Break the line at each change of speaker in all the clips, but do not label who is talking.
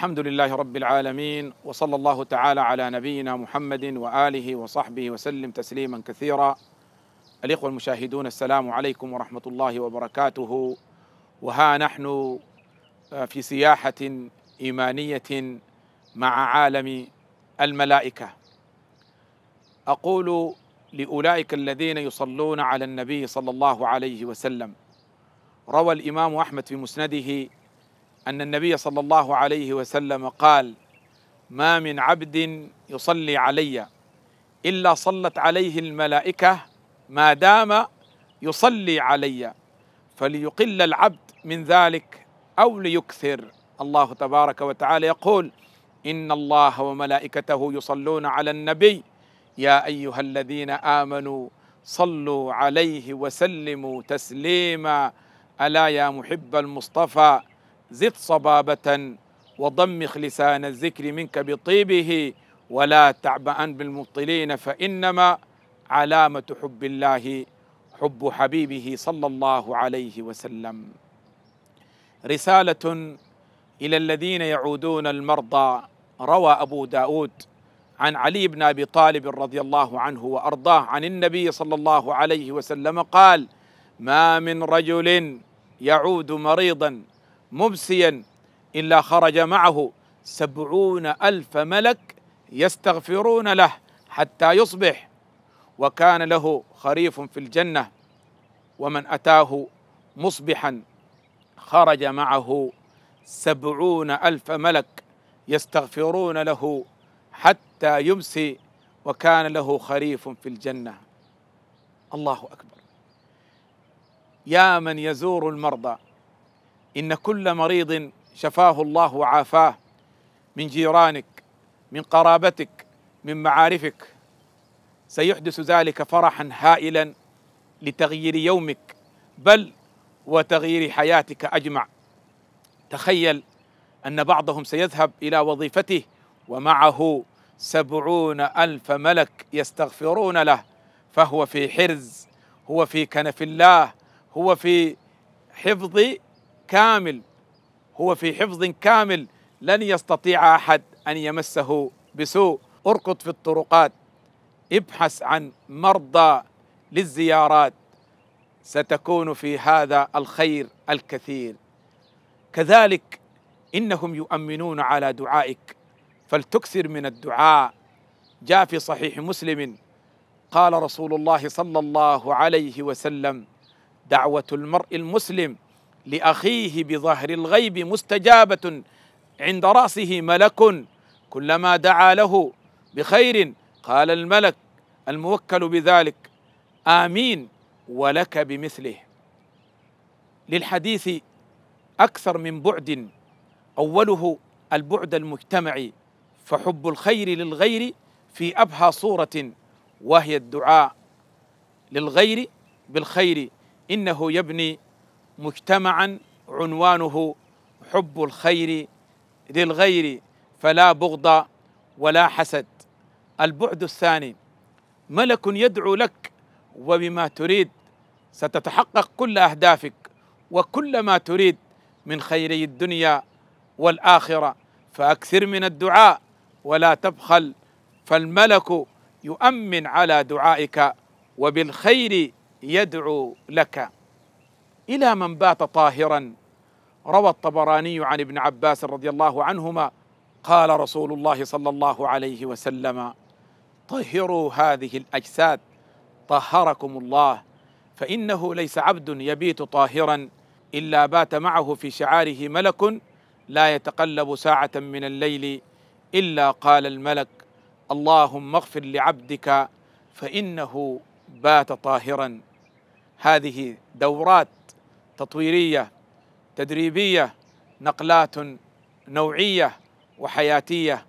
الحمد لله رب العالمين وصلى الله تعالى على نبينا محمد واله وصحبه وسلم تسليما كثيرا. الاخوه المشاهدون السلام عليكم ورحمه الله وبركاته وها نحن آه، في سياحه ايمانيه مع عالم الملائكه. اقول لاولئك الذين يصلون على النبي صلى الله عليه وسلم روى الامام احمد في مسنده ان النبي صلى الله عليه وسلم قال ما من عبد يصلي علي الا صلت عليه الملائكه ما دام يصلي علي فليقل العبد من ذلك او ليكثر الله تبارك وتعالى يقول ان الله وملائكته يصلون على النبي يا ايها الذين امنوا صلوا عليه وسلموا تسليما الا يا محب المصطفى زد صبابة وضمخ لسان الذكر منك بطيبه ولا تعبأن بالمبطلين فإنما علامة حب الله حب حبيبه صلى الله عليه وسلم رسالة إلى الذين يعودون المرضى روى أبو داود عن علي بن أبي طالب رضي الله عنه وأرضاه عن النبي صلى الله عليه وسلم قال ما من رجل يعود مريضا مبسيا إلا خرج معه سبعون ألف ملك يستغفرون له حتى يصبح وكان له خريف في الجنة ومن أتاه مصبحا خرج معه سبعون ألف ملك يستغفرون له حتى يمسي وكان له خريف في الجنة الله أكبر يا من يزور المرضى إن كل مريض شفاه الله وعافاه من جيرانك من قرابتك من معارفك سيحدث ذلك فرحا هائلا لتغيير يومك بل وتغيير حياتك اجمع تخيل ان بعضهم سيذهب الى وظيفته ومعه سبعون الف ملك يستغفرون له فهو في حرز هو في كنف الله هو في حفظ كامل هو في حفظ كامل لن يستطيع احد ان يمسه بسوء اركض في الطرقات ابحث عن مرضى للزيارات ستكون في هذا الخير الكثير كذلك انهم يؤمنون على دعائك فلتكثر من الدعاء جاء في صحيح مسلم قال رسول الله صلى الله عليه وسلم دعوه المرء المسلم لأخيه بظهر الغيب مستجابة عند رأسه ملك كلما دعا له بخير قال الملك الموكل بذلك آمين ولك بمثله للحديث أكثر من بعد أوله البعد المجتمعي فحب الخير للغير في أبهى صورة وهي الدعاء للغير بالخير إنه يبني مجتمعا عنوانه حب الخير للغير فلا بغض ولا حسد البعد الثاني ملك يدعو لك وبما تريد ستتحقق كل اهدافك وكل ما تريد من خيري الدنيا والاخره فاكثر من الدعاء ولا تبخل فالملك يؤمن على دعائك وبالخير يدعو لك الى من بات طاهرا روى الطبراني عن ابن عباس رضي الله عنهما قال رسول الله صلى الله عليه وسلم طهروا هذه الاجساد طهركم الله فانه ليس عبد يبيت طاهرا الا بات معه في شعاره ملك لا يتقلب ساعه من الليل الا قال الملك اللهم اغفر لعبدك فانه بات طاهرا هذه دورات تطويريه تدريبيه نقلات نوعيه وحياتيه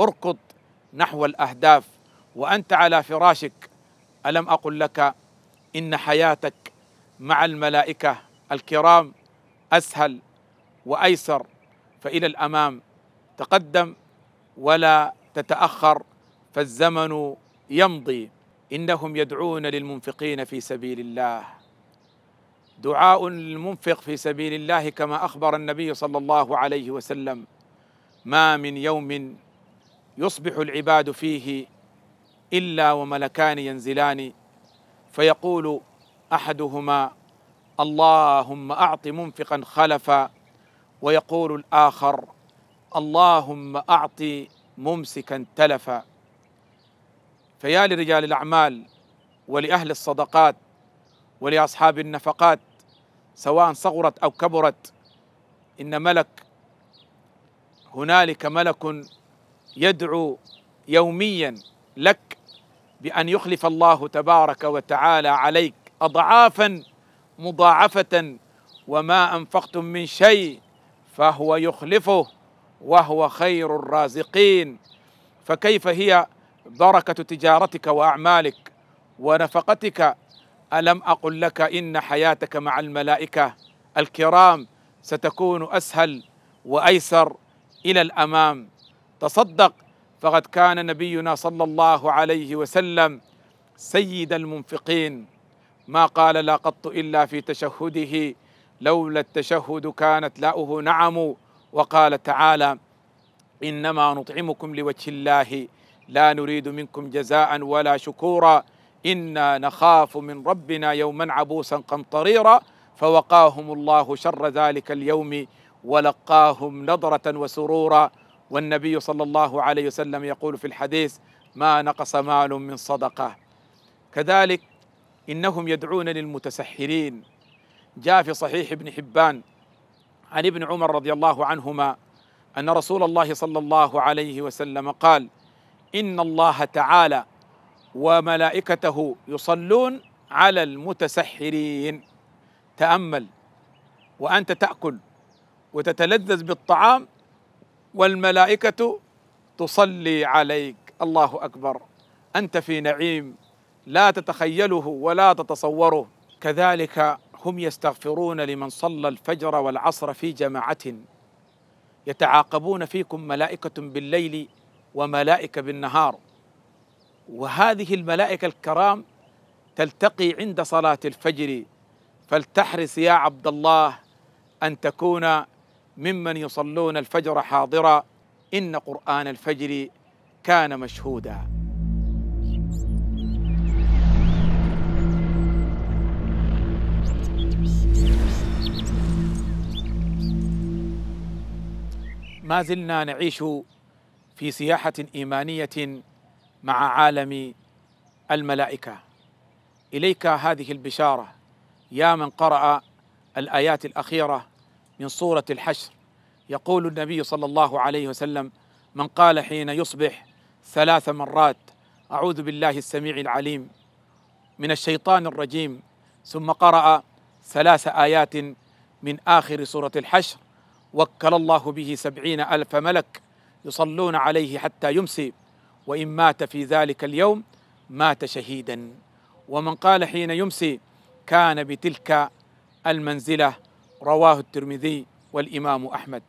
اركض نحو الاهداف وانت على فراشك الم اقل لك ان حياتك مع الملائكه الكرام اسهل وايسر فالى الامام تقدم ولا تتاخر فالزمن يمضي انهم يدعون للمنفقين في سبيل الله دعاء للمنفق في سبيل الله كما اخبر النبي صلى الله عليه وسلم ما من يوم يصبح العباد فيه الا وملكان ينزلان فيقول احدهما اللهم اعط منفقا خلفا ويقول الاخر اللهم اعط ممسكا تلفا فيا لرجال الاعمال ولاهل الصدقات ولأصحاب النفقات سواء صغرت أو كبرت إن ملك هنالك ملك يدعو يوميا لك بأن يخلف الله تبارك وتعالى عليك أضعافا مضاعفة وما أنفقتم من شيء فهو يخلفه وهو خير الرازقين فكيف هي بركة تجارتك وأعمالك ونفقتك الم اقل لك ان حياتك مع الملائكه الكرام ستكون اسهل وايسر الى الامام تصدق فقد كان نبينا صلى الله عليه وسلم سيد المنفقين ما قال لا قط الا في تشهده لولا التشهد كانت لاؤه نعم وقال تعالى انما نطعمكم لوجه الله لا نريد منكم جزاء ولا شكورا إنا نخاف من ربنا يوما عبوسا قمطريرا فوقاهم الله شر ذلك اليوم ولقاهم نظرة وسرورا والنبي صلى الله عليه وسلم يقول في الحديث ما نقص مال من صدقة كذلك إنهم يدعون للمتسحرين جاء في صحيح ابن حبان عن ابن عمر رضي الله عنهما أن رسول الله صلى الله عليه وسلم قال إن الله تعالى وملائكته يصلون على المتسحرين تامل وانت تاكل وتتلذذ بالطعام والملائكه تصلي عليك الله اكبر انت في نعيم لا تتخيله ولا تتصوره كذلك هم يستغفرون لمن صلى الفجر والعصر في جماعه يتعاقبون فيكم ملائكه بالليل وملائكه بالنهار وهذه الملائكة الكرام تلتقي عند صلاة الفجر فلتحرص يا عبد الله أن تكون ممن يصلون الفجر حاضرا إن قرآن الفجر كان مشهودا ما زلنا نعيش في سياحة إيمانية مع عالم الملائكه اليك هذه البشاره يا من قرا الايات الاخيره من سوره الحشر يقول النبي صلى الله عليه وسلم من قال حين يصبح ثلاث مرات اعوذ بالله السميع العليم من الشيطان الرجيم ثم قرا ثلاث ايات من اخر سوره الحشر وكل الله به سبعين الف ملك يصلون عليه حتى يمسي وإن مات في ذلك اليوم مات شهيدا ومن قال حين يمسي كان بتلك المنزلة رواه الترمذي والإمام أحمد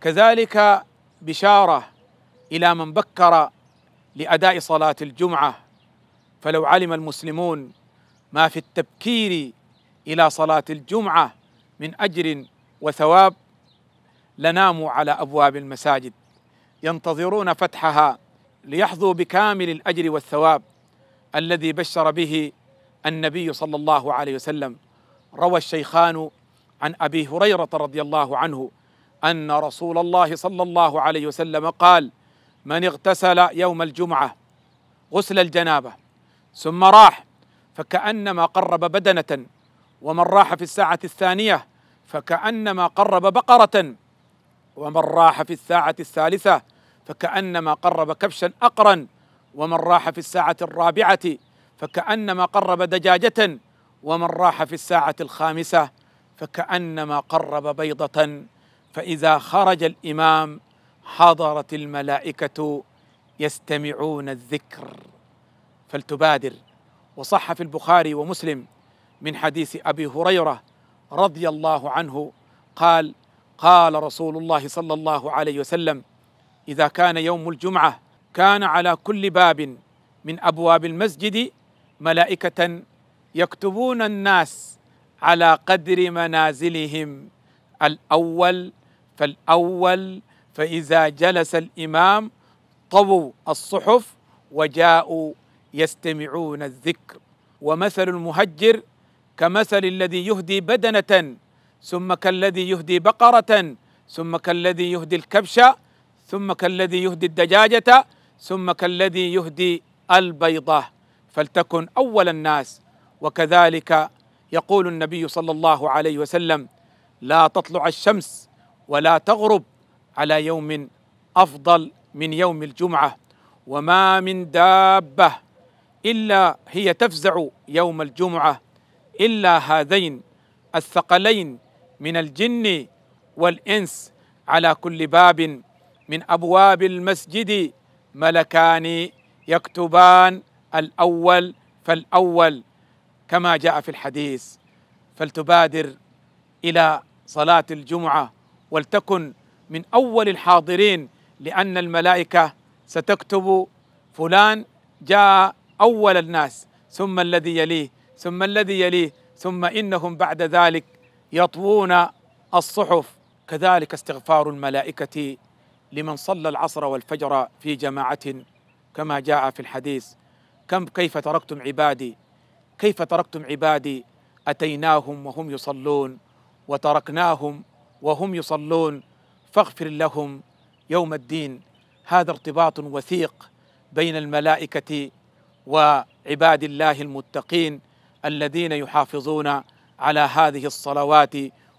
كذلك بشارة إلى من بكر لأداء صلاة الجمعة فلو علم المسلمون ما في التبكير إلى صلاة الجمعة من أجر وثواب لناموا على أبواب المساجد ينتظرون فتحها ليحظوا بكامل الاجر والثواب الذي بشر به النبي صلى الله عليه وسلم روى الشيخان عن ابي هريره رضي الله عنه ان رسول الله صلى الله عليه وسلم قال من اغتسل يوم الجمعه غسل الجنابه ثم راح فكانما قرب بدنه ومن راح في الساعه الثانيه فكانما قرب بقره ومن راح في الساعه الثالثه فكأنما قرب كبشا أقرا ومن راح في الساعة الرابعة فكأنما قرب دجاجة ومن راح في الساعة الخامسة فكأنما قرب بيضة فإذا خرج الإمام حضرت الملائكة يستمعون الذكر فلتبادر وصح في البخاري ومسلم من حديث أبي هريرة رضي الله عنه قال قال رسول الله صلى الله عليه وسلم إذا كان يوم الجمعة كان على كل باب من أبواب المسجد ملائكة يكتبون الناس على قدر منازلهم الأول فالأول فإذا جلس الإمام طووا الصحف وجاءوا يستمعون الذكر ومثل المهجر كمثل الذي يهدي بدنة ثم كالذي يهدي بقرة ثم كالذي يهدي الكبش ثم كالذي يهدي الدجاجة ثم كالذي يهدي البيضة فلتكن أول الناس وكذلك يقول النبي صلى الله عليه وسلم لا تطلع الشمس ولا تغرب على يوم أفضل من يوم الجمعة وما من دابة إلا هي تفزع يوم الجمعة إلا هذين الثقلين من الجن والإنس على كل باب من ابواب المسجد ملكان يكتبان الاول فالاول كما جاء في الحديث فلتبادر الى صلاه الجمعه ولتكن من اول الحاضرين لان الملائكه ستكتب فلان جاء اول الناس ثم الذي يليه ثم الذي يليه ثم انهم بعد ذلك يطوون الصحف كذلك استغفار الملائكه لمن صلى العصر والفجر في جماعة كما جاء في الحديث كم كيف تركتم عبادي كيف تركتم عبادي أتيناهم وهم يصلون وتركناهم وهم يصلون فاغفر لهم يوم الدين هذا ارتباط وثيق بين الملائكة وعباد الله المتقين الذين يحافظون على هذه الصلوات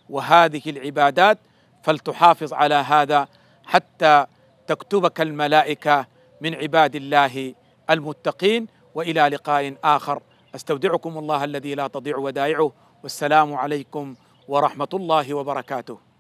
وهذه العبادات فلتحافظ على هذا حتى تكتبك الملائكه من عباد الله المتقين والى لقاء اخر استودعكم الله الذي لا تضيع ودائعه والسلام عليكم ورحمه الله وبركاته